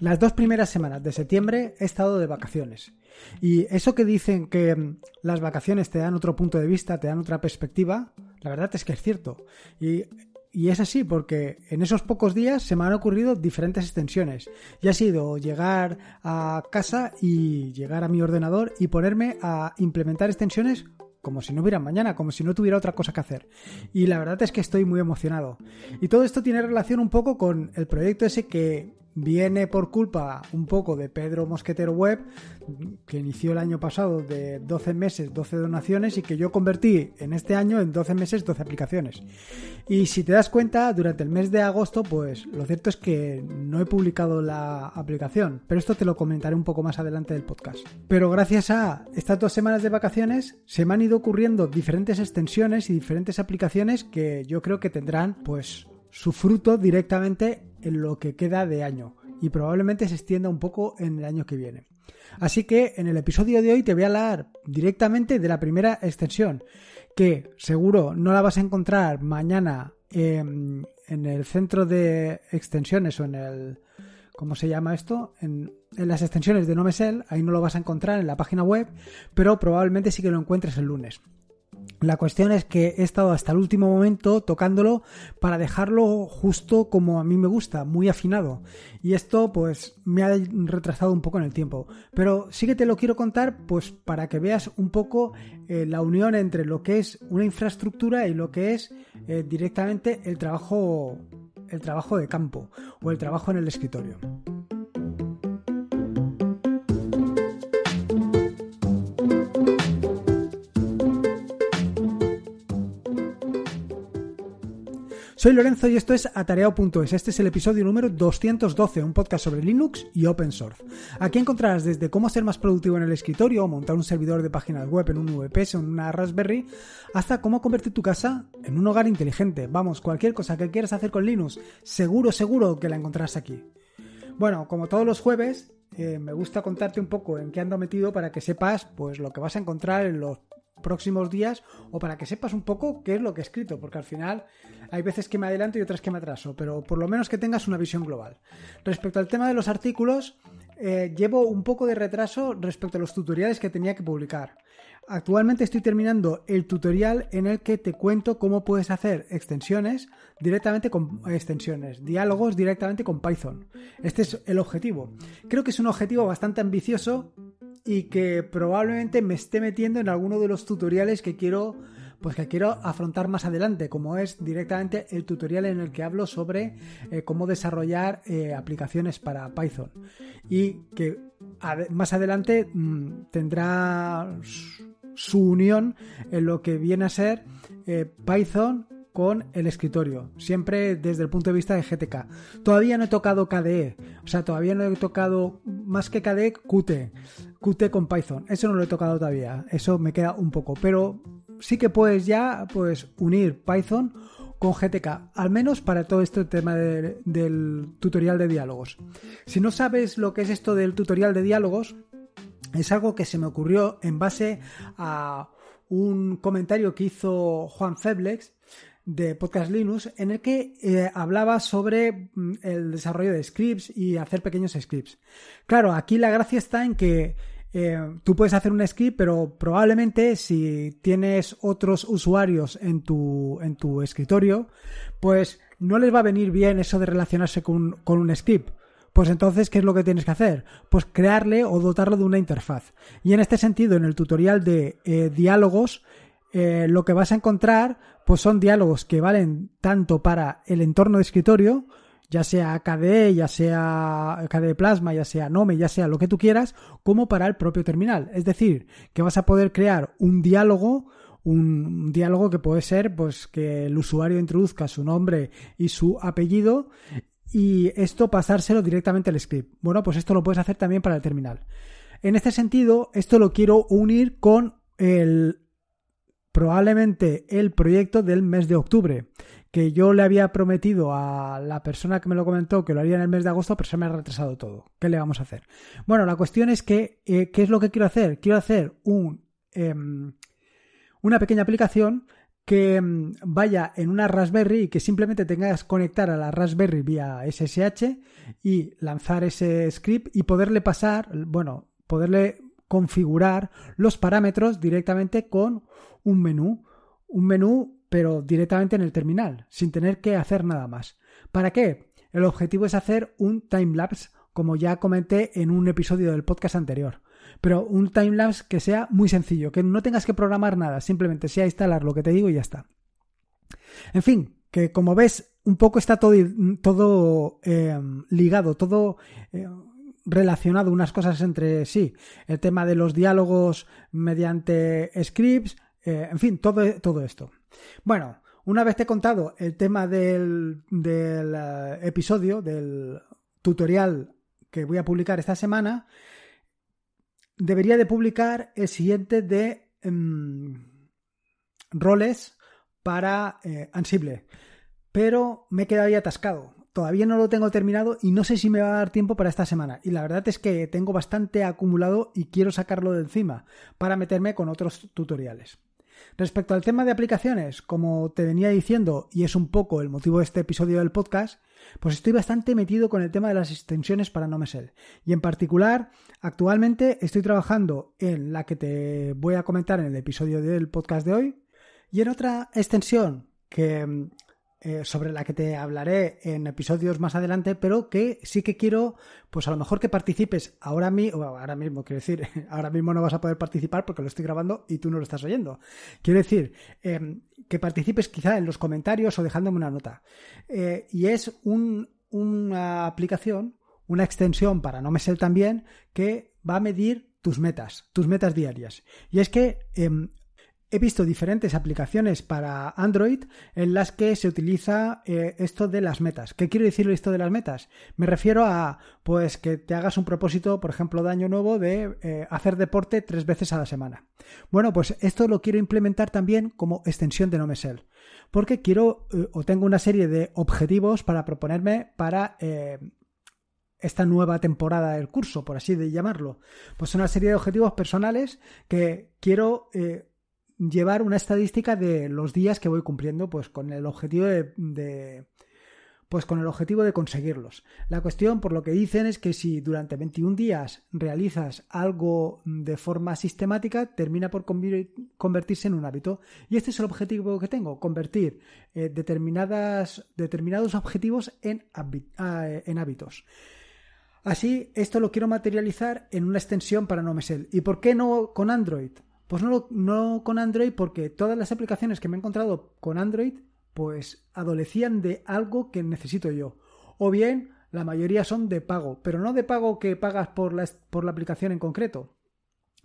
Las dos primeras semanas de septiembre he estado de vacaciones. Y eso que dicen que mm, las vacaciones te dan otro punto de vista, te dan otra perspectiva, la verdad es que es cierto. Y, es así porque en esos pocos días se me han ocurrido diferentes extensiones. Y ha sido llegar a casa y llegar a mi ordenador y ponerme a implementar extensiones como si no hubiera mañana, como si no tuviera otra cosa que hacer. Y la verdad es que estoy muy emocionado. Y todo esto tiene relación un poco con el proyecto ese que viene por culpa un poco de Pedro Mosquetero Web, que inició el año pasado de 12 meses, 12 donaciones y que yo convertí en este año en 12 meses, 12 aplicaciones. Y si te das cuenta, durante el mes de agosto, pues lo cierto es que no he publicado la aplicación, pero esto te lo comentaré un poco más adelante del podcast. Pero gracias a estas dos semanas de vacaciones, se me han ido ocurriendo diferentes extensiones y diferentes aplicaciones que yo creo que tendrán pues su fruto directamente en lo que queda de año y probablemente se extienda un poco en el año que viene. Así que en el episodio de hoy te voy a hablar directamente de la primera extensión, que seguro no la vas a encontrar mañana em, en, el centro de extensiones o en el... ¿Cómo se llama esto? En, las extensiones de NoMesel, ahí no lo vas a encontrar en la página web, pero probablemente sí que lo encuentres el lunes. La cuestión es que he estado hasta el último momento tocándolo para dejarlo justo como a mí me gusta, muy afinado. Y esto pues me ha retrasado un poco en el tiempo. Pero sí que te lo quiero contar pues para que veas un poco eh, la unión entre lo que es una infraestructura y lo que es eh, directamente el trabajo, el trabajo de campo o el trabajo en el escritorio. Soy Lorenzo y esto es atareado.es. Este es el episodio número 212, un podcast sobre Linux y open source. Aquí encontrarás desde cómo ser más productivo en el escritorio montar un servidor de páginas web en un VPS o en una Raspberry, hasta cómo convertir tu casa en un hogar inteligente. Vamos, cualquier cosa que quieras hacer con Linux, seguro, seguro que la encontrarás aquí. Bueno, como todos los jueves, eh, me gusta contarte un poco en qué ando metido para que sepas pues lo que vas a encontrar en los próximos días o para que sepas un poco qué es lo que he escrito, porque al final hay veces que me adelanto y otras que me atraso, pero por lo menos que tengas una visión global. Respecto al tema de los artículos, eh, llevo un poco de retraso respecto a los tutoriales que tenía que publicar. Actualmente estoy terminando el tutorial en el que te cuento cómo puedes hacer extensiones directamente con extensiones, diálogos directamente con Python. Este es el objetivo. Creo que es un objetivo bastante ambicioso, y que probablemente me esté metiendo en alguno de los tutoriales que quiero pues que quiero afrontar más adelante, como es directamente el tutorial en el que hablo sobre eh, cómo desarrollar eh, aplicaciones para Python y que más adelante mm, tendrá su unión en lo que viene a ser eh, Python con el escritorio, siempre desde el punto de vista de GTK. Todavía no he tocado KDE, o sea, todavía no he tocado más que KDE, Qt, Qt con Python. Eso no lo he tocado todavía, eso me queda un poco, pero sí que puedes ya pues unir Python con GTK, al menos para todo este tema del tutorial de diálogos. Si no sabes lo que es esto del tutorial de diálogos, es algo que se me ocurrió en base a un comentario que hizo Juan Feblex de Podcast Linux en el que eh, hablaba sobre mm, el desarrollo de scripts y hacer pequeños scripts. Claro, aquí la gracia está en que eh, tú puedes hacer un script, pero probablemente si tienes otros usuarios en tu, en tu escritorio, pues no les va a venir bien eso de relacionarse con, un script. Pues entonces, ¿qué es lo que tienes que hacer? Pues crearle o dotarlo de una interfaz. Y en este sentido, en el tutorial de eh, diálogos, eh, lo que vas a encontrar pues son diálogos que valen tanto para el entorno de escritorio, ya sea KDE, ya sea KDE Plasma, ya sea Nome, ya sea lo que tú quieras, como para el propio terminal. Es decir, que vas a poder crear un diálogo un diálogo que puede ser pues que el usuario introduzca su nombre y su apellido y esto pasárselo directamente al script. Bueno, pues esto lo puedes hacer también para el terminal. En este sentido, esto lo quiero unir con el probablemente el proyecto del mes de octubre, que yo le había prometido a la persona que me lo comentó que lo haría en el mes de agosto, pero se me ha retrasado todo. ¿Qué le vamos a hacer? Bueno, la cuestión es que, eh, ¿qué es lo que quiero hacer? Quiero hacer un, em, una pequeña aplicación que em, vaya en una Raspberry y que simplemente tengas conectar a la Raspberry vía SSH y lanzar ese script y poderle pasar, bueno, poderle configurar los parámetros directamente con un menú. Un menú, pero directamente en el terminal, sin tener que hacer nada más. ¿Para qué? El objetivo es hacer un timelapse, como ya comenté en un episodio del podcast anterior. Pero un timelapse que sea muy sencillo, que no tengas que programar nada, simplemente sea instalar lo que te digo y ya está. En fin, que como ves, un poco está todo, todo em, ligado, todo em, relacionado unas cosas entre sí. El tema de los diálogos mediante scripts, eh, en fin, todo, todo esto. Bueno, una vez te he contado el tema del, eh, episodio, del tutorial que voy a publicar esta semana, debería de publicar el siguiente de em, roles para eh, Ansible. Pero me he quedado ahí atascado todavía no lo tengo terminado y no sé si me va a dar tiempo para esta semana. Y la verdad es que tengo bastante acumulado y quiero sacarlo de encima para meterme con otros tutoriales. Respecto al tema de aplicaciones, como te venía diciendo, y es un poco el motivo de este episodio del podcast, pues estoy bastante metido con el tema de las extensiones para no Y en particular, actualmente estoy trabajando en la que te voy a comentar en el episodio del podcast de hoy, y en otra extensión que eh, sobre la que te hablaré en episodios más adelante, pero que sí que quiero, pues a lo mejor que participes ahora, mismo ahora mismo, quiero decir, ahora mismo no vas a poder participar porque lo estoy grabando y tú no lo estás oyendo. Quiero decir, em, que participes quizá en los comentarios o dejándome una nota. Eh, y es un, una aplicación, una extensión para no me ser bien, que va a medir tus metas, tus metas diarias. Y es que em, he visto diferentes aplicaciones para Android en las que se utiliza eh, esto de las metas. ¿Qué quiero decir esto de las metas? Me refiero a pues que te hagas un propósito, por ejemplo, de año nuevo de eh, hacer deporte tres veces a la semana. Bueno, pues esto lo quiero implementar también como extensión de NoMesel, porque quiero eh, o tengo una serie de objetivos para proponerme para esta nueva temporada del curso, por así de llamarlo. Pues una serie de objetivos personales que quiero llevar una estadística de los días que voy cumpliendo, pues con el objetivo de, pues con el objetivo de conseguirlos. La cuestión, por lo que dicen, es que si durante 21 días realizas algo de forma sistemática, termina por convertirse en un hábito. Y este es el objetivo que tengo, convertir eh, determinadas, determinados objetivos en, ah, en hábitos. Así, esto lo quiero materializar en una extensión para NoMesel. ¿Y por qué no con Android? Pues no, no con Android porque todas las aplicaciones que me he encontrado con Android pues adolecían de algo que necesito yo. O bien la mayoría son de pago, pero no de pago que pagas por la, por la aplicación en concreto,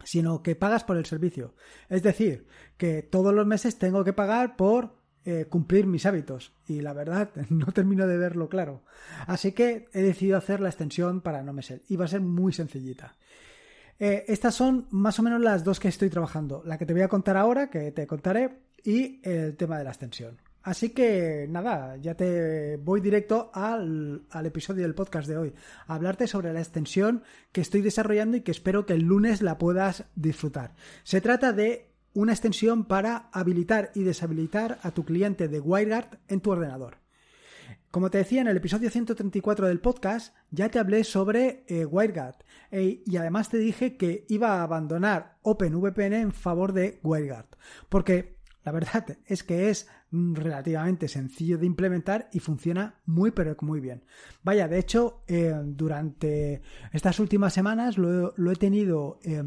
sino que pagas por el servicio. Es decir, que todos los meses tengo que pagar por eh, cumplir mis hábitos y la verdad no termino de verlo claro. Así que he decidido hacer la extensión para No Me Ser y va a ser muy sencillita. Eh, estas son más o menos las dos que estoy trabajando. La que te voy a contar ahora, que te contaré, y el tema de la extensión. Así que nada, ya te voy directo al, al, episodio del podcast de hoy, hablarte sobre la extensión que estoy desarrollando y que espero que el lunes la puedas disfrutar. Se trata de una extensión para habilitar y deshabilitar a tu cliente de WireGuard en tu ordenador. Como te decía, en el episodio 134 del podcast ya te hablé sobre eh, WireGuard y además te dije que iba a abandonar OpenVPN en favor de WireGuard, porque la verdad es que es mm, relativamente sencillo de implementar y funciona muy pero muy bien. Vaya, de hecho, eh, durante estas últimas semanas lo, lo he tenido eh,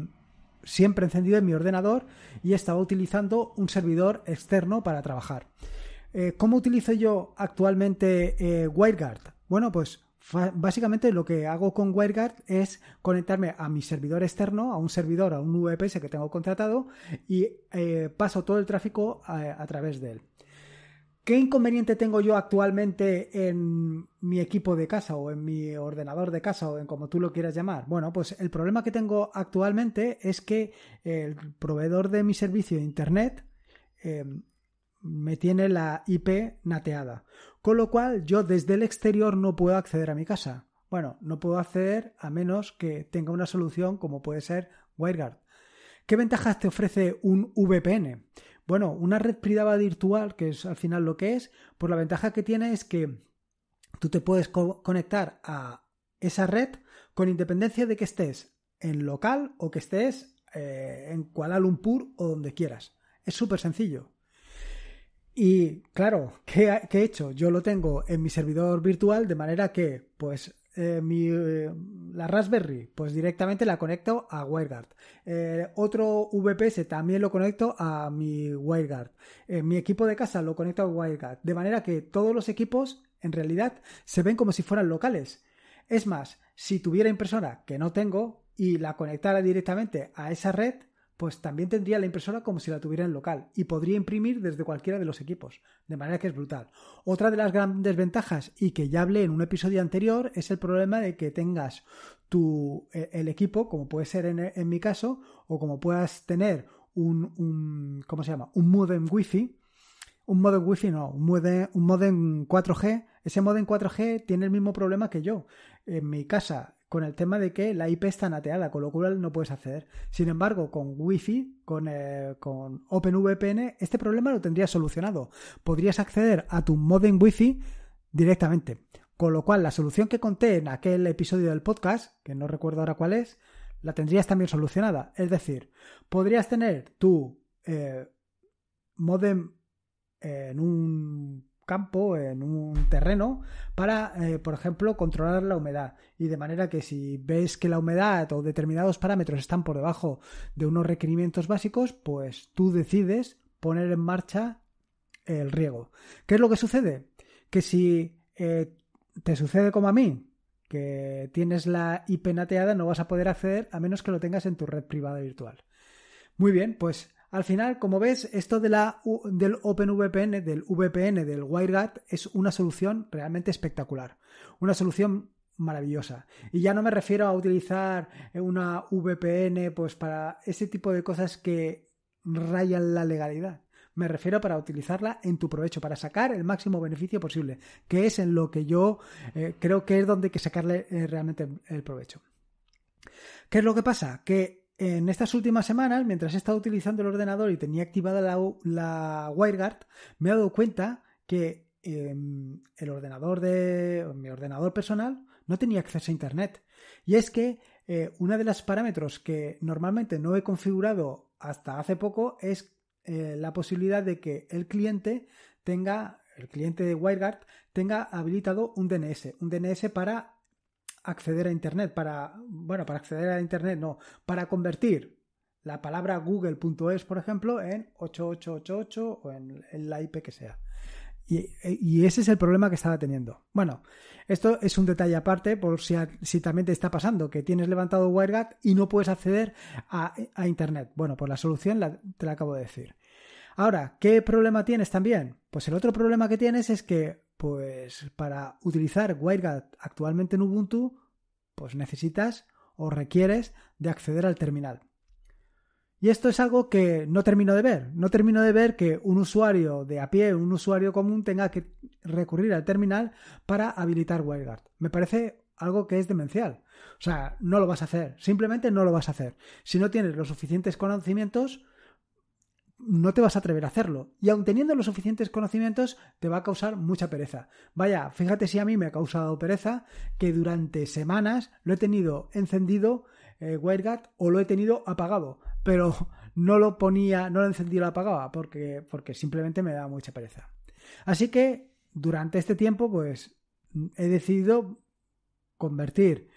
siempre encendido en mi ordenador y estaba utilizando un servidor externo para trabajar. Eh, ¿Cómo utilizo yo actualmente eh, WireGuard? Bueno, pues básicamente lo que hago con WireGuard es conectarme a mi servidor externo, a un servidor, a un VPS que tengo contratado y eh, paso todo el tráfico a, través de él. ¿Qué inconveniente tengo yo actualmente en mi equipo de casa o en mi ordenador de casa o en como tú lo quieras llamar? Bueno, pues el problema que tengo actualmente es que el proveedor de mi servicio de Internet eh, me tiene la IP nateada. Con lo cual yo desde el exterior no puedo acceder a mi casa. Bueno, no puedo acceder a menos que tenga una solución como puede ser WireGuard. ¿Qué ventajas te ofrece un VPN? Bueno, una red privada virtual, que es al final lo que es, pues la ventaja que tiene es que tú te puedes conectar a esa red con independencia de que estés en local o que estés eh, en Kuala Lumpur o donde quieras. Es súper sencillo. Y claro, ¿qué, he hecho? Yo lo tengo en mi servidor virtual de manera que, pues, eh, eh, la Raspberry, pues directamente la conecto a WireGuard. Eh, otro VPS también lo conecto a mi WireGuard. mi equipo de casa lo conecto a WireGuard. De manera que todos los equipos, en realidad, se ven como si fueran locales. Es más, si tuviera impresora, que no tengo, y la conectara directamente a esa red, pues también tendría la impresora como si la tuviera en local y podría imprimir desde cualquiera de los equipos, de manera que es brutal. Otra de las grandes ventajas, y que ya hablé en un episodio anterior, es el problema de que tengas e, el equipo, como puede ser e, en, mi caso, o como puedas tener un, un, ¿cómo se llama? Un modem wifi, un modem wifi no, un modem, un modem 4G, ese modem 4G tiene el mismo problema que yo. En mi casa con el tema de que la IP está nateada, con lo cual no puedes acceder. Sin embargo, con Wi-Fi, con, eh, con OpenVPN, este problema lo tendrías solucionado. Podrías acceder a tu modem Wi-Fi directamente. Con lo cual, la solución que conté en aquel episodio del podcast, que no recuerdo ahora cuál es, la tendrías también solucionada. Es decir, podrías tener tu eh, modem en un campo, en un terreno, para, eh, por ejemplo, controlar la humedad. Y de manera que si ves que la humedad o determinados parámetros están por debajo de unos requerimientos básicos, pues tú decides poner en marcha el riego. ¿Qué es lo que sucede? Que si eh, te sucede como a mí, que tienes la IP nateada, no vas a poder acceder a menos que lo tengas en tu red privada virtual. Muy bien, pues al final, como ves, esto de la, del OpenVPN, del VPN, del WireGuard, es una solución realmente espectacular. Una solución maravillosa. Y ya no me refiero a utilizar una VPN pues para ese tipo de cosas que rayan la legalidad. Me refiero para utilizarla en tu provecho, para sacar el máximo beneficio posible, que es en lo que yo eh, creo que es donde hay que sacarle eh, realmente el provecho. ¿Qué es lo que pasa? Que en estas últimas semanas, mientras he estado utilizando el ordenador y tenía activada la, WireGuard, me he dado cuenta que em, el ordenador de mi ordenador personal no tenía acceso a internet. Y es que eh, uno de los parámetros que normalmente no he configurado hasta hace poco es eh, la posibilidad de que el cliente tenga, el cliente de WireGuard, tenga habilitado un DNS, un DNS para acceder a Internet, para, bueno, para acceder a Internet no, para convertir la palabra google.es, por ejemplo, en 8888 o en, el la IP que sea. Eh, y, ese es el problema que estaba teniendo. Bueno, esto es un detalle aparte por si, si también te está pasando que tienes levantado WireGuard y no puedes acceder a, a Internet. Bueno, pues la solución te la acabo de decir. Ahora, ¿qué problema tienes también? Pues el otro problema que tienes es que pues para utilizar WireGuard actualmente en Ubuntu, pues necesitas o requieres de acceder al terminal. Y esto es algo que no termino de ver. No termino de ver que un usuario de a pie, un usuario común, tenga que recurrir al terminal para habilitar WireGuard. Me parece algo que es demencial. O sea, no lo vas a hacer. Simplemente no lo vas a hacer. Si no tienes los suficientes conocimientos, no te vas a atrever a hacerlo. Y aun teniendo los suficientes conocimientos, te va a causar mucha pereza. Vaya, fíjate si a mí me ha causado pereza que durante semanas lo he tenido encendido eh, WireGuard o lo he tenido apagado, pero no lo ponía, no lo encendía y lo apagaba porque, porque simplemente me daba mucha pereza. Así que durante este tiempo, pues he decidido convertir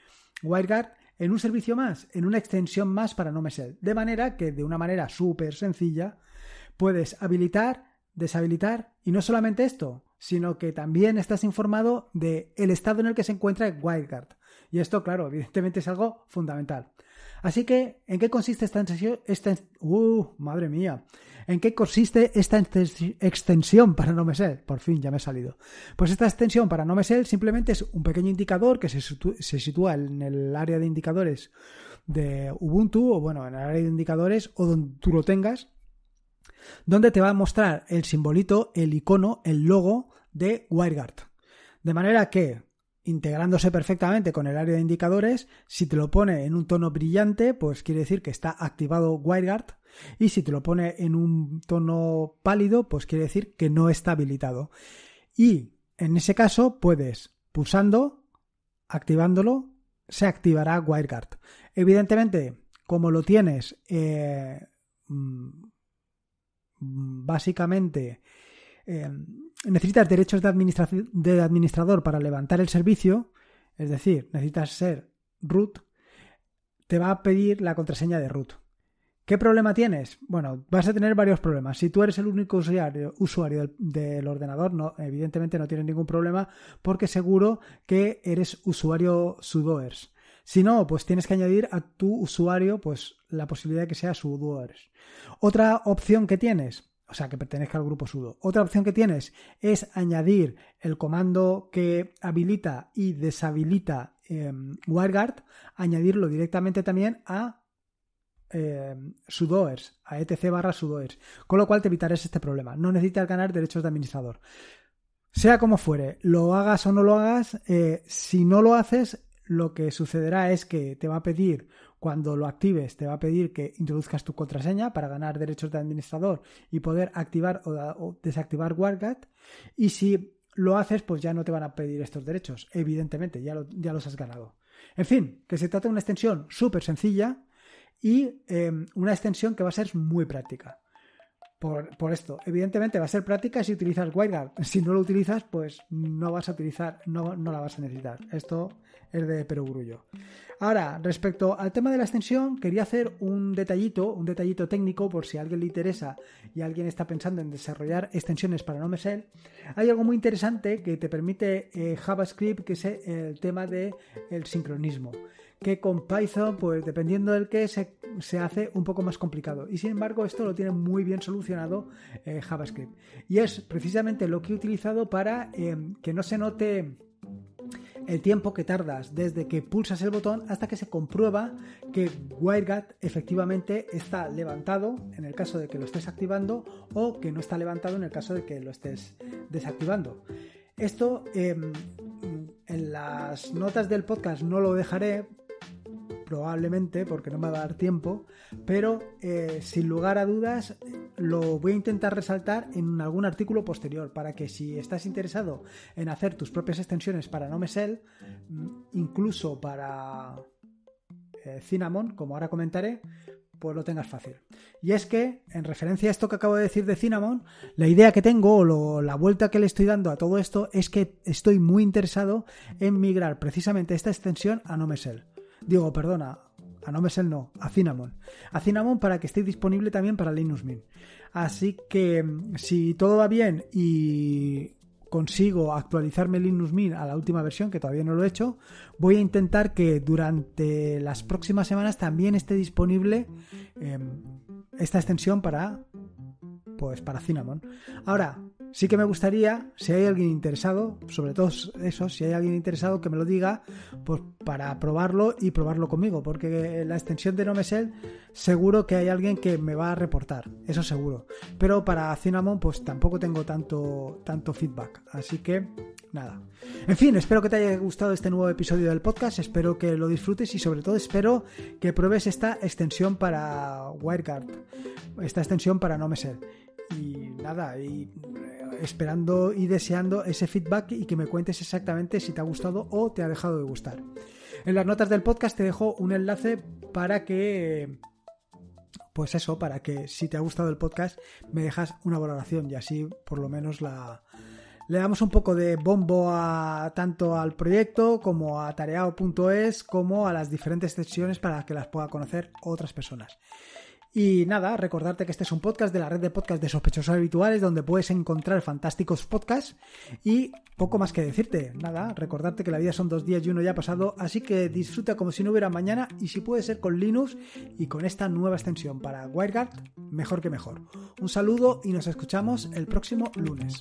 WireGuard en un servicio más, en una extensión más para no NoMesel. De manera que de una manera súper sencilla puedes habilitar, deshabilitar y no solamente esto, sino que también estás informado del el estado en el que se encuentra wildcard. Y esto, claro, evidentemente es algo fundamental. Así que, ¿en qué consiste esta extensión? Esta, uh, madre mía. ¿En qué consiste esta extensión para no mesel? Por fin, ya me he salido. Pues esta extensión para no mesel simplemente es un pequeño indicador que se, se sitúa en el área de indicadores de Ubuntu, o bueno, en el área de indicadores, o donde tú lo tengas, donde te va a mostrar el simbolito, el icono, el logo de WireGuard. De manera que, integrándose perfectamente con el área de indicadores, si te lo pone en un tono brillante, pues quiere decir que está activado WireGuard. Y si te lo pone en un tono pálido, pues quiere decir que no está habilitado. Y en ese caso puedes, pulsando, activándolo, se activará WireGuard. Evidentemente, como lo tienes eh, mm, Mm, básicamente eh, necesitas derechos de, administrador para levantar el servicio, es decir, necesitas ser root, te va a pedir la contraseña de root. ¿Qué problema tienes? Bueno, vas a tener varios problemas. Si tú eres el único usuario, del, ordenador, no, evidentemente no tienes ningún problema porque seguro que eres usuario sudoers. Si no, pues tienes que añadir a tu usuario pues la posibilidad de que sea sudoers. Otra opción que tienes, o sea, que pertenezca al grupo sudo. Otra opción que tienes es añadir el comando que habilita y deshabilita em, WireGuard, añadirlo directamente también a em, sudoers, a etc barra sudoers, con lo cual te evitarás este problema. No necesitas ganar derechos de administrador. Sea como fuere, lo hagas o no lo hagas, eh, si no lo haces, lo que sucederá es que te va a pedir cuando lo actives te va a pedir que introduzcas tu contraseña para ganar derechos de administrador y poder activar o, desactivar WordGuard Y si lo haces, pues ya no te van a pedir estos derechos, evidentemente, ya, ya los has ganado. En fin, que se trata de una extensión súper sencilla y em, una extensión que va a ser muy práctica por, por, esto. Evidentemente va a ser práctica si utilizas WireGuard. Si no lo utilizas, pues no vas a utilizar, no, no la vas a necesitar. Esto es de perogrullo. Ahora, respecto al tema de la extensión, quería hacer un detallito, un detallito técnico por si a alguien le interesa y alguien está pensando en desarrollar extensiones para no Hay algo muy interesante que te permite eh, JavaScript, que es el tema del sincronismo que con Python, pues dependiendo del que, se, hace un poco más complicado. Y sin embargo, esto lo tiene muy bien solucionado eh, JavaScript. Y es precisamente lo que he utilizado para eh, que no se note el tiempo que tardas desde que pulsas el botón hasta que se comprueba que WireGuard efectivamente está levantado en el caso de que lo estés activando o que no está levantado en el caso de que lo estés desactivando. Esto em, en las notas del podcast no lo dejaré probablemente, porque no me va a dar tiempo, pero eh, sin lugar a dudas lo voy a intentar resaltar en algún artículo posterior, para que si estás interesado en hacer tus propias extensiones para NoMesel, mm, incluso para eh, Cinnamon, como ahora comentaré, pues lo tengas fácil. Y es que, en referencia a esto que acabo de decir de Cinnamon, la idea que tengo o la vuelta que le estoy dando a todo esto es que estoy muy interesado en migrar precisamente esta extensión a Nomesel. Digo, perdona, a no el no, a Cinnamon. A Cinnamon para que esté disponible también para Linux Mint. Así que mm, si todo va bien y consigo actualizarme Linux Mint a la última versión, que todavía no lo he hecho, voy a intentar que durante las próximas semanas también esté disponible em, esta extensión para, pues, para Cinnamon. Ahora, Sí que me gustaría, si hay alguien interesado, sobre todo eso, si hay alguien interesado que me lo diga, pues para probarlo y probarlo conmigo, porque la extensión de Nomesel seguro que hay alguien que me va a reportar, eso seguro. Pero para Cinnamon pues tampoco tengo tanto, tanto feedback, así que nada. En fin, espero que te haya gustado este nuevo episodio del podcast, espero que lo disfrutes y sobre todo espero que pruebes esta extensión para WireGuard, esta extensión para Nomesel. Y nada, y eh, esperando y deseando ese feedback y que me cuentes exactamente si te ha gustado o te ha dejado de gustar. En las notas del podcast te dejo un enlace para que pues eso, para que si te ha gustado el podcast me dejas una valoración y así por lo menos la, le damos un poco de bombo a, tanto al proyecto como a tareao.es como a las diferentes secciones para que las pueda conocer otras personas. Y nada, recordarte que este es un podcast de la red de podcasts de sospechosos habituales donde puedes encontrar fantásticos podcasts y poco más que decirte. Nada, recordarte que la vida son dos días y uno ya ha pasado, así que disfruta como si no hubiera mañana y si puede ser con Linux y con esta nueva extensión para WireGuard, mejor que mejor. Un saludo y nos escuchamos el próximo lunes.